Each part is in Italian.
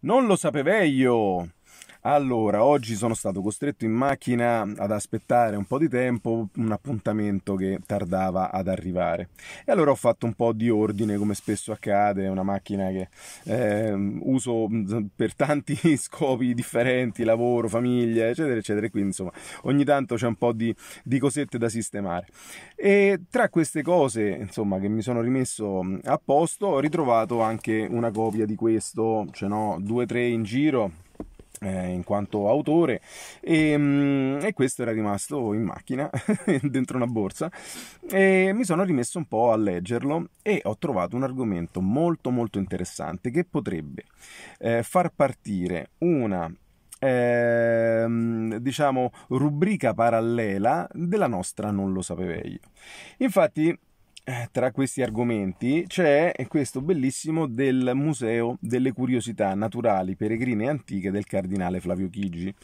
Non lo sapevo io! Allora, oggi sono stato costretto in macchina ad aspettare un po' di tempo un appuntamento che tardava ad arrivare. E allora ho fatto un po' di ordine, come spesso accade, è una macchina che eh, uso mm, per tanti scopi differenti, lavoro, famiglia, eccetera, eccetera. E quindi insomma, ogni tanto c'è un po' di, di cosette da sistemare. E tra queste cose, insomma, che mi sono rimesso mm, a posto, ho ritrovato anche una copia di questo, cioè n'ho due o tre in giro eh, in quanto autore e, ehm, e, questo era rimasto in macchina dentro una borsa e mi sono rimesso un po' a leggerlo e ho trovato un argomento molto molto interessante che potrebbe eh, far partire una eh, diciamo rubrica parallela della nostra non lo sapevo io infatti eh, tra questi argomenti c'è eh, questo bellissimo del Museo delle Curiosità Naturali Peregrine e Antiche del Cardinale Flavio Chigi.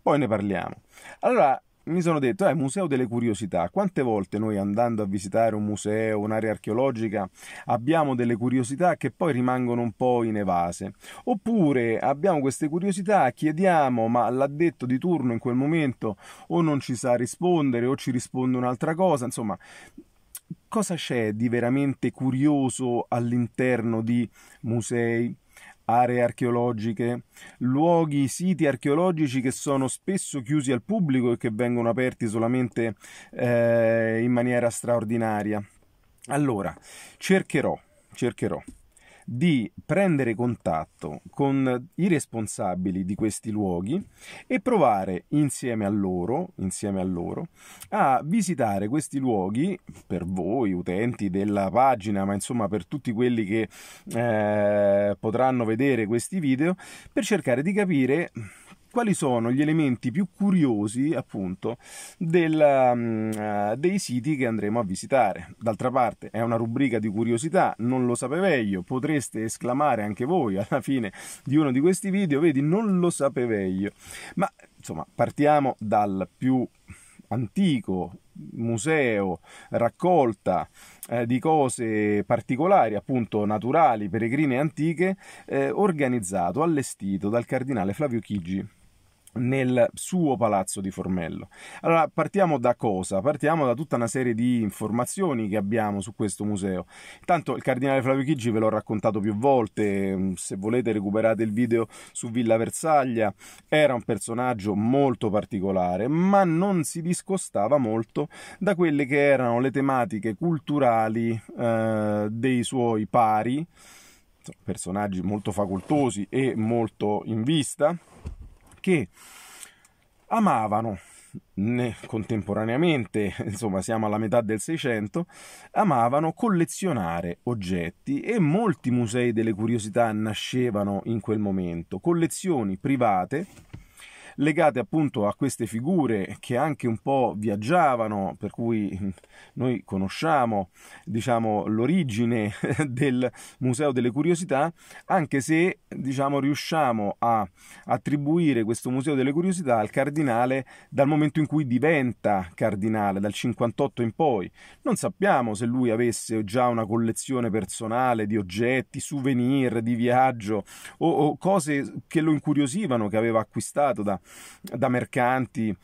Poi ne parliamo. Allora, mi sono detto, eh, Museo delle Curiosità, quante volte noi andando a visitare un museo, un'area archeologica, abbiamo delle curiosità che poi rimangono un po' in evase? Oppure abbiamo queste curiosità, chiediamo, ma l'addetto di turno in quel momento o non ci sa rispondere o ci risponde un'altra cosa, insomma, cosa c'è di veramente curioso all'interno di musei, aree archeologiche, luoghi, siti archeologici che sono spesso chiusi al pubblico e che vengono aperti solamente eh, in maniera straordinaria. Allora, cercherò, cercherò di prendere contatto con i responsabili di questi luoghi e provare insieme a loro, insieme a, loro a visitare questi luoghi per voi utenti della pagina, ma insomma per tutti quelli che eh, potranno vedere questi video, per cercare di capire quali sono gli elementi più curiosi appunto del, uh, dei siti che andremo a visitare. D'altra parte è una rubrica di curiosità, non lo sapevo io, potreste esclamare anche voi alla fine di uno di questi video, vedi non lo sapevo io, ma insomma partiamo dal più antico museo, raccolta eh, di cose particolari, appunto naturali, peregrine e antiche, eh, organizzato, allestito dal cardinale Flavio Chigi nel suo palazzo di Formello. Allora partiamo da cosa? Partiamo da tutta una serie di informazioni che abbiamo su questo museo. Intanto il cardinale Flavio Chigi ve l'ho raccontato più volte, mm, se volete recuperate il video su Villa Versaglia, era un personaggio molto particolare, ma non si discostava molto da quelle che erano le tematiche culturali eh, dei suoi pari, personaggi molto facoltosi e molto in vista che amavano contemporaneamente, insomma siamo alla metà del Seicento, amavano collezionare oggetti e molti musei delle curiosità nascevano in quel momento, collezioni private legate appunto a queste figure che anche un po' viaggiavano, per cui mm, noi conosciamo diciamo, l'origine del Museo delle Curiosità, anche se diciamo, riusciamo a attribuire questo Museo delle Curiosità al cardinale dal momento in cui diventa cardinale, dal 58 in poi. Non sappiamo se lui avesse già una collezione personale di oggetti, souvenir, di viaggio o, o cose che lo incuriosivano, che aveva acquistato da da mercanti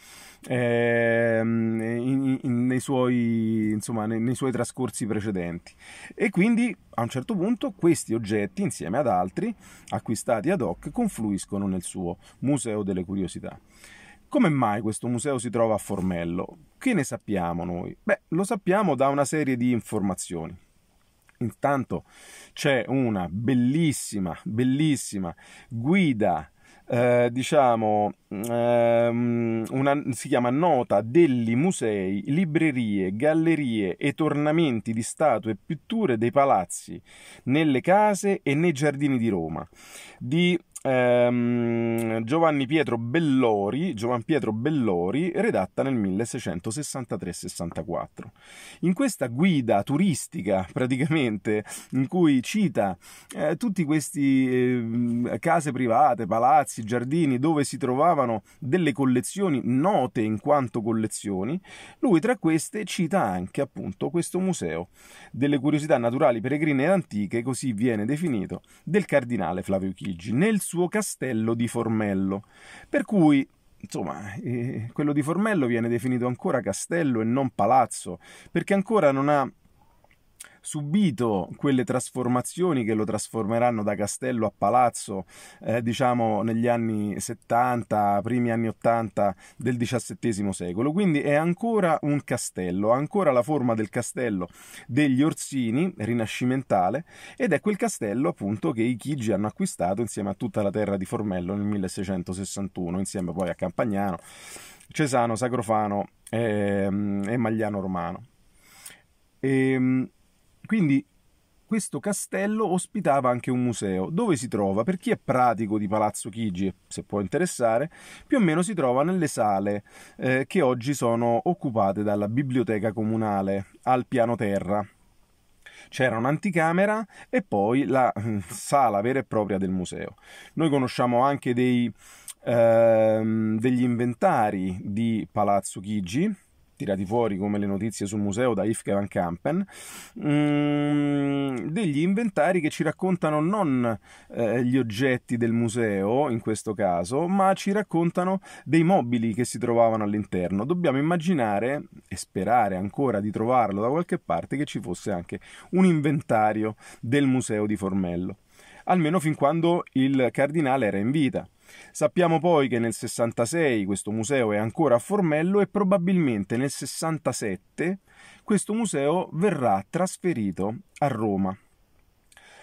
eh, in, in, nei, suoi, insomma, nei, nei suoi trascorsi precedenti. E quindi a un certo punto questi oggetti, insieme ad altri acquistati ad hoc, confluiscono nel suo Museo delle Curiosità. Come mai questo museo si trova a Formello? Che ne sappiamo noi? Beh, lo sappiamo da una serie di informazioni. Intanto c'è una bellissima, bellissima guida eh, diciamo, ehm, una, si chiama Nota degli musei, librerie, gallerie e tornamenti di statue e pitture dei palazzi, nelle case e nei giardini di Roma, di ehm, Giovanni Pietro Bellori, Giovan Pietro Bellori redatta nel 1663-64. In questa guida turistica, praticamente, in cui cita eh, tutti questi eh, case private, palazzi, giardini dove si trovavano delle collezioni note in quanto collezioni, lui tra queste cita anche appunto questo museo delle curiosità naturali peregrine ed antiche, così viene definito, del cardinale Flavio Chigi nel suo suo castello di Formello. Per cui insomma, eh, quello di Formello viene definito ancora castello e non palazzo, perché ancora non ha subito quelle trasformazioni che lo trasformeranno da castello a palazzo, eh, diciamo negli anni 70, primi anni 80 del XVII secolo. Quindi è ancora un castello, ha ancora la forma del castello degli Orsini, rinascimentale, ed è quel castello appunto che i Chigi hanno acquistato insieme a tutta la terra di Formello nel 1661, insieme poi a Campagnano, Cesano, Sacrofano e, ehm, e Magliano Romano. E, ehm, quindi questo castello ospitava anche un museo, dove si trova, per chi è pratico di Palazzo Chigi, se può interessare, più o meno si trova nelle sale eh, che oggi sono occupate dalla biblioteca comunale al piano terra. C'era un'anticamera e poi la mm, sala vera e propria del museo. Noi conosciamo anche dei, ehm, degli inventari di Palazzo Chigi, tirati fuori come le notizie sul museo da Ifke van Kampen, mm, degli inventari che ci raccontano non eh, gli oggetti del museo, in questo caso, ma ci raccontano dei mobili che si trovavano all'interno. Dobbiamo immaginare e sperare ancora di trovarlo da qualche parte che ci fosse anche un inventario del museo di Formello, almeno fin quando il cardinale era in vita Sappiamo poi che nel 66 questo museo è ancora a Formello e probabilmente nel 67 questo museo verrà trasferito a Roma,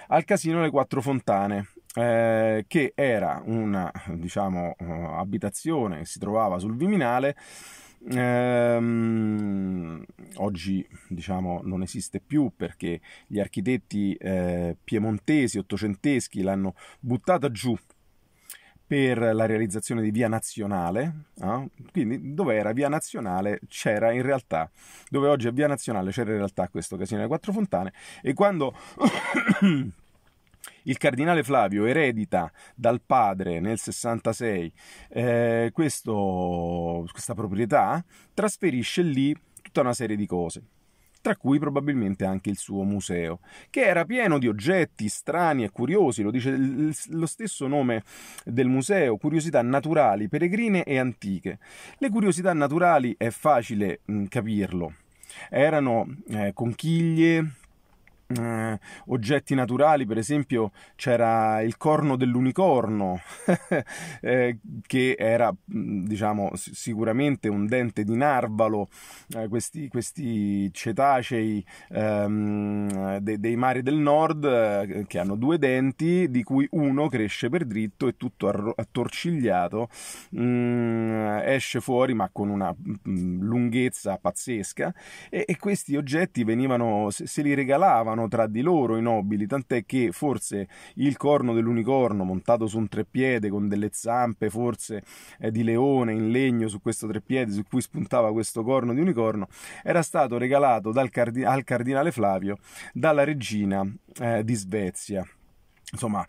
al Casino Le Quattro Fontane, eh, che era una diciamo, eh, abitazione che si trovava sul Viminale. Ehm, oggi diciamo non esiste più perché gli architetti eh, piemontesi ottocenteschi l'hanno buttata giù per la realizzazione di Via Nazionale, eh? quindi dove era Via Nazionale c'era in realtà, dove oggi è Via Nazionale c'era in realtà questo casino delle Quattro Fontane e quando... il cardinale Flavio eredita dal padre nel 66 eh, questo, questa proprietà, trasferisce lì tutta una serie di cose tra cui probabilmente anche il suo museo, che era pieno di oggetti strani e curiosi, lo dice lo stesso nome del museo, curiosità naturali, peregrine e antiche. Le curiosità naturali è facile mh, capirlo. Erano eh, conchiglie, eh, oggetti naturali, per esempio c'era il corno dell'unicorno, eh, che era diciamo, sicuramente un dente di narvalo, eh, questi, questi, cetacei ehm, de, dei mari del nord eh, che hanno due denti, di cui uno cresce per dritto e tutto arro- attorcigliato, mh, mm, esce fuori ma con una mh, lunghezza pazzesca e, e questi oggetti venivano, se, se li regalavano combattono tra di loro i nobili, tant'è che forse il corno dell'unicorno montato su un treppiede con delle zampe forse eh, di leone in legno su questo treppiede su cui spuntava questo corno di unicorno, era stato regalato card- al cardinale Flavio dalla regina eh, di Svezia insomma,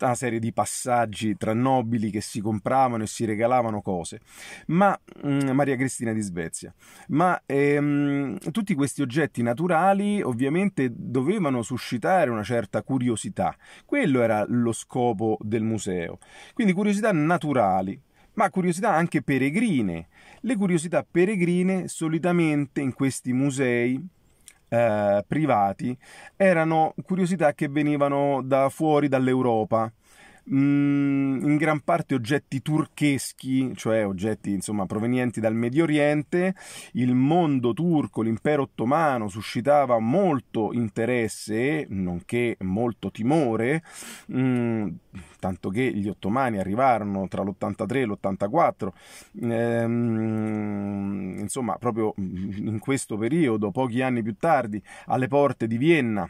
una serie di passaggi tra nobili che si compravano e si regalavano cose. Ma mm, Maria Cristina di Svezia. Ma ehm, tutti questi oggetti naturali ovviamente dovevano suscitare una certa curiosità. Quello era lo scopo del museo. Quindi curiosità naturali, ma curiosità anche peregrine. Le curiosità peregrine solitamente in questi musei eh, privati erano curiosità che venivano da fuori dall'Europa Mm, in gran parte oggetti turcheschi, cioè oggetti insomma provenienti dal Medio Oriente. Il mondo turco, l'impero ottomano suscitava molto interesse, nonché molto timore, mm, tanto che gli ottomani arrivarono tra l'83 e l'84, ehm, insomma proprio in questo periodo, pochi anni più tardi, alle porte di Vienna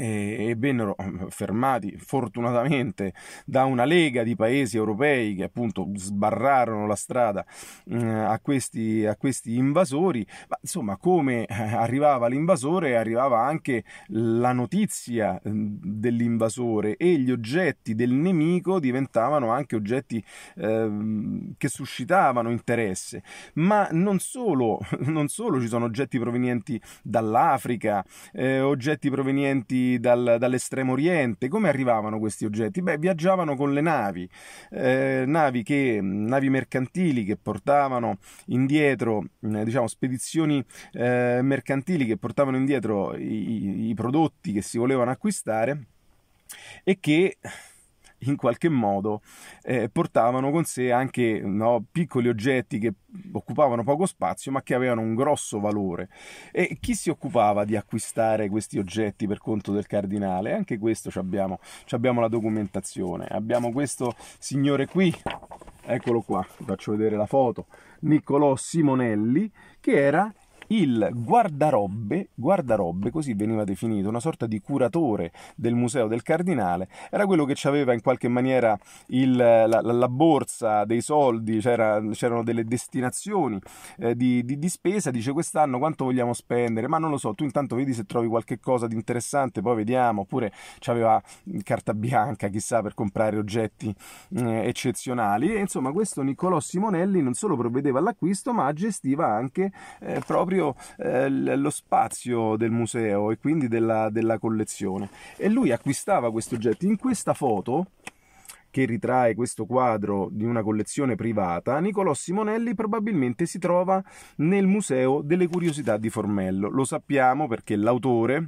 e, vennero eh, fermati fortunatamente da una lega di paesi europei che appunto sbarrarono la strada eh, a, questi, a, questi, invasori, ma insomma come eh, arrivava l'invasore arrivava anche la notizia mm, dell'invasore e gli oggetti del nemico diventavano anche oggetti eh, che suscitavano interesse, ma non solo, non solo ci sono oggetti provenienti dall'Africa, eh, oggetti provenienti dal, dall'estremo oriente. Come arrivavano questi oggetti? Beh, viaggiavano con le navi, eh, navi, che, navi mercantili che portavano indietro, eh, diciamo, spedizioni eh, mercantili che portavano indietro i, i prodotti che si volevano acquistare e che in qualche modo eh, portavano con sé anche no, piccoli oggetti che occupavano poco spazio ma che avevano un grosso valore. E chi si occupava di acquistare questi oggetti per conto del cardinale? Anche questo abbiamo, abbiamo la documentazione. Abbiamo questo signore qui, eccolo qua, vi faccio vedere la foto, Niccolò Simonelli, che era il guardarobbe, guardarobbe, così veniva definito, una sorta di curatore del museo del cardinale, era quello che aveva in qualche maniera il, la, la, borsa dei soldi, c'era, c'erano delle destinazioni eh, di, di, di, spesa, dice quest'anno quanto vogliamo spendere, ma non lo so, tu intanto vedi se trovi qualche cosa di interessante, poi vediamo, oppure aveva mm, carta bianca, chissà, per comprare oggetti eh, eccezionali, e insomma questo Niccolò Simonelli non solo provvedeva all'acquisto, ma gestiva anche eh, proprio proprio eh, lo spazio del museo e quindi della, della collezione. E lui acquistava questi oggetti. In questa foto che ritrae questo quadro di una collezione privata, Nicolò Simonelli probabilmente si trova nel Museo delle Curiosità di Formello. Lo sappiamo perché l'autore,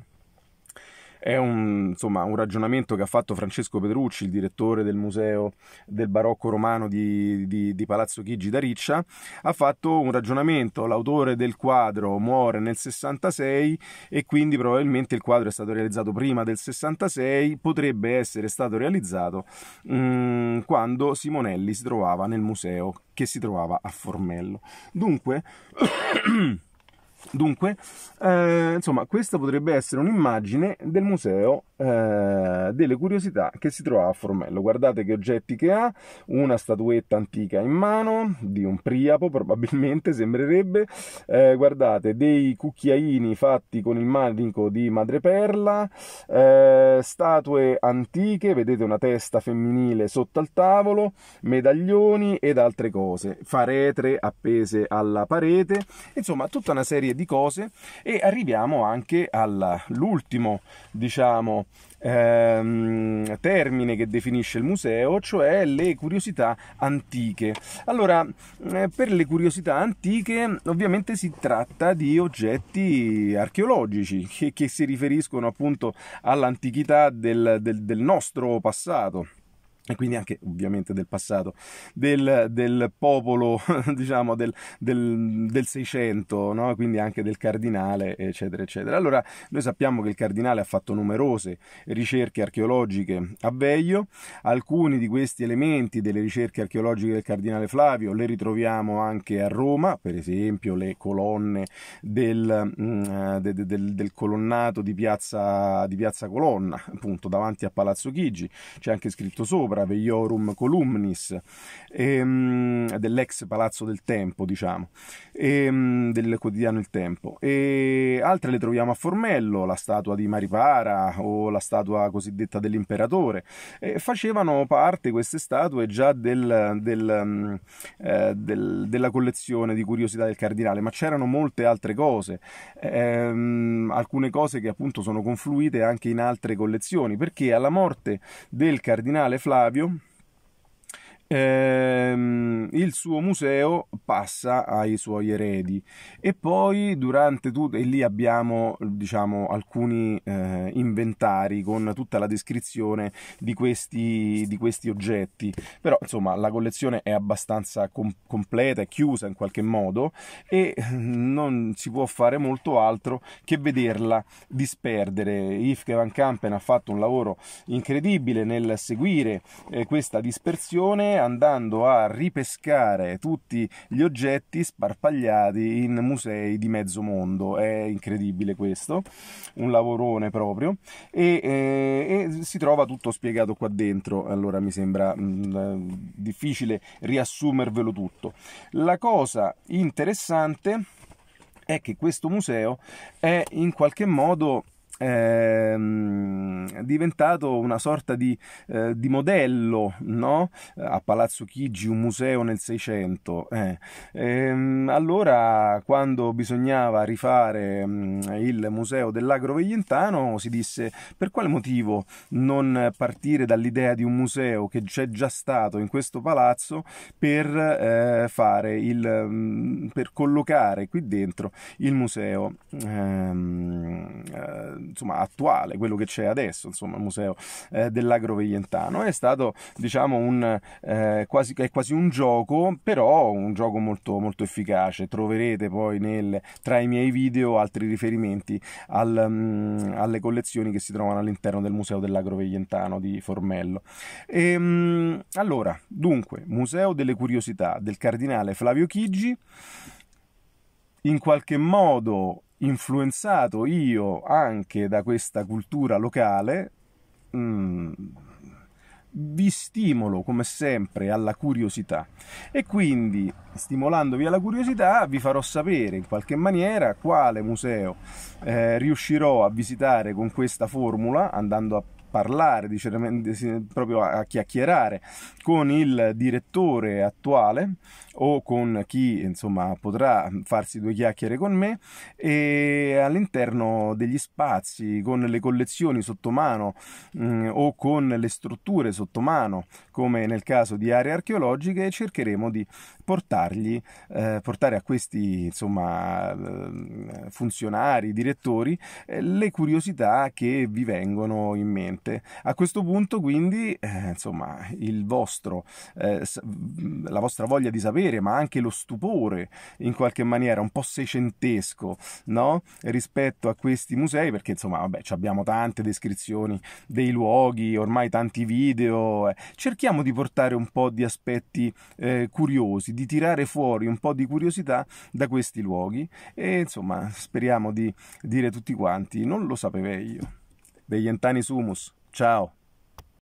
è un, insomma, un ragionamento che ha fatto Francesco Pedrucci, il direttore del Museo del Barocco Romano di, di, di Palazzo Chigi da Riccia. Ha fatto un ragionamento, l'autore del quadro muore nel 66 e quindi probabilmente il quadro è stato realizzato prima del 66, potrebbe essere stato realizzato mh, mm, quando Simonelli si trovava nel museo che si trovava a Formello. Dunque... Dunque, eh, insomma, questa potrebbe essere un'immagine del museo eh, delle curiosità che si trova a Formello. Guardate che oggetti che ha, una statuetta antica in mano, di un priapo probabilmente sembrerebbe, eh, guardate dei cucchiaini fatti con il manico di madreperla, eh, statue antiche, vedete una testa femminile sotto al tavolo, medaglioni ed altre cose, faretre appese alla parete, insomma tutta una serie serie di cose e arriviamo anche all'ultimo, diciamo, ehm, termine che definisce il museo, cioè le curiosità antiche. Allora, eh, per le curiosità antiche ovviamente si tratta di oggetti archeologici che, che si riferiscono appunto all'antichità del, del, del nostro passato e quindi anche ovviamente del passato, del, del popolo, diciamo, del, Seicento, no? quindi anche del cardinale, eccetera, eccetera. Allora, noi sappiamo che il cardinale ha fatto numerose ricerche archeologiche a Veglio, alcuni di questi elementi delle ricerche archeologiche del cardinale Flavio le ritroviamo anche a Roma, per esempio le colonne del, mm, del colonnato di piazza, di piazza Colonna, appunto davanti a Palazzo Chigi, c'è anche scritto sopra Opera Veiorum Columnis, ehm, dell'ex Palazzo del Tempo, diciamo, ehm, del quotidiano Il Tempo. E altre le troviamo a Formello, la statua di Maripara o la statua cosiddetta dell'imperatore. E facevano parte queste statue già del, del, mm, eh, del, della collezione di curiosità del cardinale, ma c'erano molte altre cose, ehm, alcune cose che appunto sono confluite anche in altre collezioni, perché alla morte del cardinale Flavio Flavio, ehm, il suo museo passa ai suoi eredi e poi durante tutto e lì abbiamo diciamo alcuni eh, inventari con tutta la descrizione di questi, di questi oggetti però insomma la collezione è abbastanza com- completa è chiusa in qualche modo e mm, non si può fare molto altro che vederla disperdere Ifke Van Kampen ha fatto un lavoro incredibile nel seguire eh, questa dispersione andando a ripescare tutti gli oggetti sparpagliati in musei di mezzo mondo. È incredibile questo, un lavorone proprio. E, eh, e si trova tutto spiegato qua dentro. Allora mi sembra mh, mm, eh, difficile riassumervelo tutto. La cosa interessante è che questo museo è in qualche modo Ehm, diventato una sorta di, eh, di modello no? a Palazzo Chigi, un museo nel Seicento. Eh. Ehm, allora, quando bisognava rifare mh, mm, il museo dell'Agro Veglientano, si disse per quale motivo non partire dall'idea di un museo che c'è già stato in questo palazzo per, eh, fare il, mh, mm, per collocare qui dentro il museo. Ehm, eh, insomma, attuale, quello che c'è adesso, insomma, il museo eh, dell'Agroveientano. È stato, diciamo, un, eh, quasi, è quasi un gioco, però un gioco molto, molto efficace. Troverete poi nel, tra i miei video altri riferimenti al, um, alle collezioni che si trovano all'interno del museo dell'Agroveientano di Formello. E, um, allora, dunque, museo delle curiosità del cardinale Flavio Chigi in qualche modo influenzato io anche da questa cultura locale, mm, vi stimolo come sempre alla curiosità e quindi stimolandovi alla curiosità vi farò sapere in qualche maniera quale museo eh, riuscirò a visitare con questa formula andando a parlare, dice, proprio a chiacchierare con il direttore attuale o con chi insomma potrà farsi due chiacchiere con me e all'interno degli spazi con le collezioni sotto mano mh, mm, o con le strutture sotto mano come nel caso di aree archeologiche cercheremo di portargli eh, portare a questi insomma mm, funzionari direttori eh, le curiosità che vi vengono in mente importante. A questo punto, quindi, eh, insomma, vostro, eh, la vostra voglia di sapere, ma anche lo stupore in qualche maniera un po' seicentesco no? rispetto a questi musei, perché insomma, vabbè, abbiamo tante descrizioni dei luoghi, ormai tanti video. Eh. Cerchiamo di portare un po' di aspetti eh, curiosi, di tirare fuori un po' di curiosità da questi luoghi e insomma, speriamo di dire tutti quanti, non lo sapevo io. de Yentani Humus. Chao.